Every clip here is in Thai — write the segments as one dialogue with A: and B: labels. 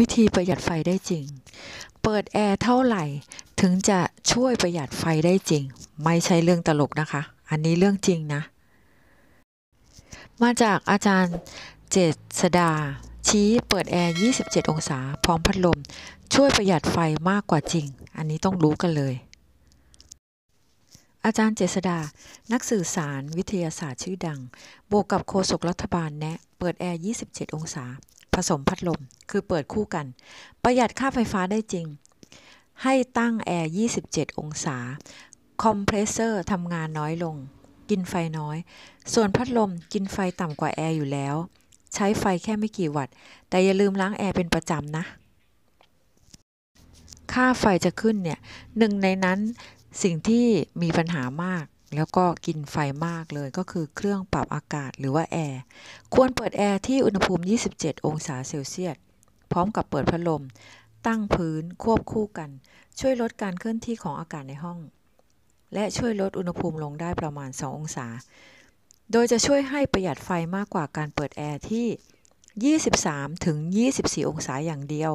A: วิธีประหยัดไฟได้จริง เปิดแอร์เท่าไหร่ถึงจะช่วยประหยัดไฟได้จริง ไม่ใช่เรื่องตลกนะคะอันนี้เรื่องจริงนะมาจากอาจารย์เจษดา ชี้เปิดแอร์ 27 องศา พร้อมพัดลม ช่วยประหยัดไฟมากกว่าจริง อันนี้ต้องรู้กันเลย อาจารย์เจษดา นักสื่อสาร วิทยาศาสตร์ชื่อดัง บวกกับโฆษกรัฐบาลแนะเปิดแอร์27 องศาผสมพัดลมคือเปิดคู่กัน ประหยัดค่าไฟฟ้าได้จริง ให้ตั้งแอร์ 27 องศา คอมเพรสเซอร์ทำงานน้อยลง กินไฟน้อย ส่วนพัดลมกินไฟต่ำกว่าแอร์อยู่แล้ว ใช้ไฟแค่ไม่กี่วัตต์แต่อย่าลืมล้างแอร์เป็นประจำนะ ค่าไฟจะขึ้นเนี่ย หนึ่งในนั้นสิ่งที่มีปัญหามากแล้วก็กินไฟมากเลยก็คือเครื่องปรับอากาศหรือว่าแอร์ ควรเปิดแอร์ที่อุณหภูมิ 27 องศาเซลเซียสพร้อมกับเปิดพัดลม ตั้งพื้นควบคู่กัน ช่วยลดการเคลื่อนที่ของอากาศในห้อง และช่วยลดอุณหภูมิลงได้ประมาณ 2 องศา โดยจะช่วยให้ประหยัดไฟมากกว่าการเปิดแอร์ที่23-24 องศาอย่างเดียว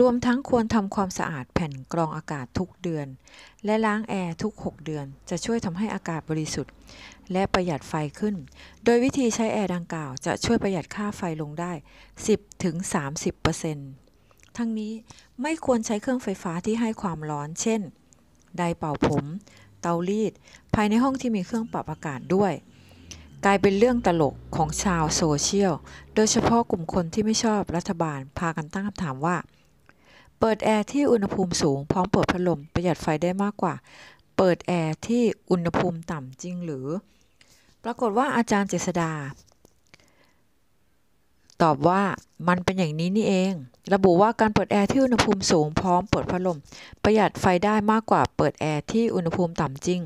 A: รวมทั้งควรทำความสะอาดแผ่นกรองอากาศทุกเดือน และล้างแอร์ทุก 6 เดือนจะช่วยทำให้อากาศบริสุทธิ์ และประหยัดไฟขึ้น โดยวิธีใช้แอร์ดังกล่าวจะช่วยประหยัดค่าไฟลงได้ 10-30%ทั้งนี้ไม่ควรใช้เครื่องไฟฟ้าที่ให้ความร้อนเช่นไดเป่าผม เตารีด ภายในห้องที่มีเครื่องปรับอากาศด้วย กลายเป็นเรื่องตลกของชาวโซเชียลโดยเฉพาะกลุ่มคนที่ไม่ชอบรัฐบาลพากันตั้งคำถามว่าเปิดแอร์ที่อุณหภูมิสูงพร้อมเปิดพัดลม ประหยัดไฟได้มากกว่า เปิดแอร์ที่อุณหภูมิต่ำจริงหรือ ปรากฏว่าอาจารย์เจษดาตอบว่ามันเป็นอย่างนี้นี่เอง ระบุว่าการเปิดแอร์ที่อุณหภูมิสูงพร้อมเปิดพัดลม ประหยัดไฟได้มากกว่าเปิดแอร์ที่อุณหภูมิต่ำจริง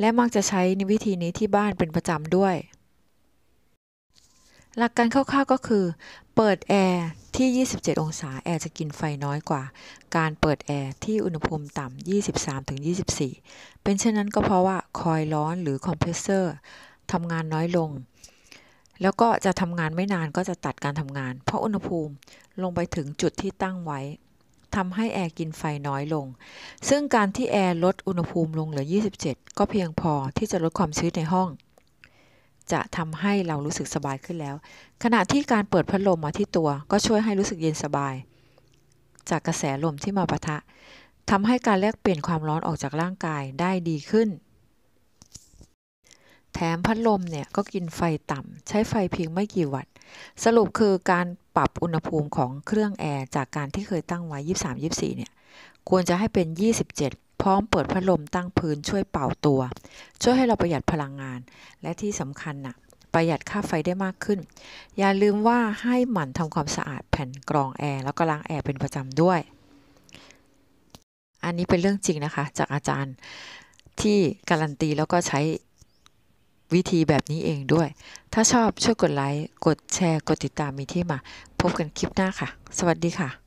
A: และมักจะใช้วิธีนี้ที่บ้านเป็นประจำด้วย หลักการคร่าวๆก็คือเปิดแอร์ที่ 27 องศาแอร์จะกินไฟน้อยกว่าการเปิดแอร์ที่อุณหภูมิต่ำ23-24 เป็นเช่นนั้นก็เพราะว่าคอยร้อนหรือคอมเพรสเซอร์ทำงานน้อยลง แล้วก็จะทำงานไม่นานก็จะตัดการทำงาน เพราะอุณหภูมิลงไปถึงจุดที่ตั้งไว้ทำให้แอร์กินไฟน้อยลง ซึ่งการที่แอร์ลดอุณหภูมิลงเหลือ 27 ก็เพียงพอที่จะลดความชื้นในห้องจะทำให้เรารู้สึกสบายขึ้นแล้ว ขณะที่การเปิดพัดลมมาที่ตัวก็ช่วยให้รู้สึกเย็นสบาย จากกระแสลมที่มาปะทะ ทำให้การแลกเปลี่ยนความร้อนออกจากร่างกายได้ดีขึ้น แถมพัดลมเนี่ยก็กินไฟต่ำ ใช้ไฟเพียงไม่กี่วัตต์สรุปคือการปรับอุณหภูมิของเครื่องแอร์จากการที่เคยตั้งไว้ 23-24 เนี่ยควรจะให้เป็น 27พร้อมเปิดพัดลมตั้งพื้นช่วยเป่าตัว ช่วยให้เราประหยัดพลังงาน และที่สำคัญนะ่ะประหยัดค่าไฟได้มากขึ้น อย่าลืมว่าให้หมั่นทำความสะอาดแผ่นกรองแอร์แล้วก็ล้างแอร์เป็นประจำด้วยอันนี้เป็นเรื่องจริงนะคะ จากอาจารย์ที่การันตีแล้วก็ใช้วิธีแบบนี้เองด้วย ถ้าชอบช่วยกดไลค์กดแชร์ กดติดตามมีที่มา พบกันคลิปหน้าค่ะ สวัสดีค่ะ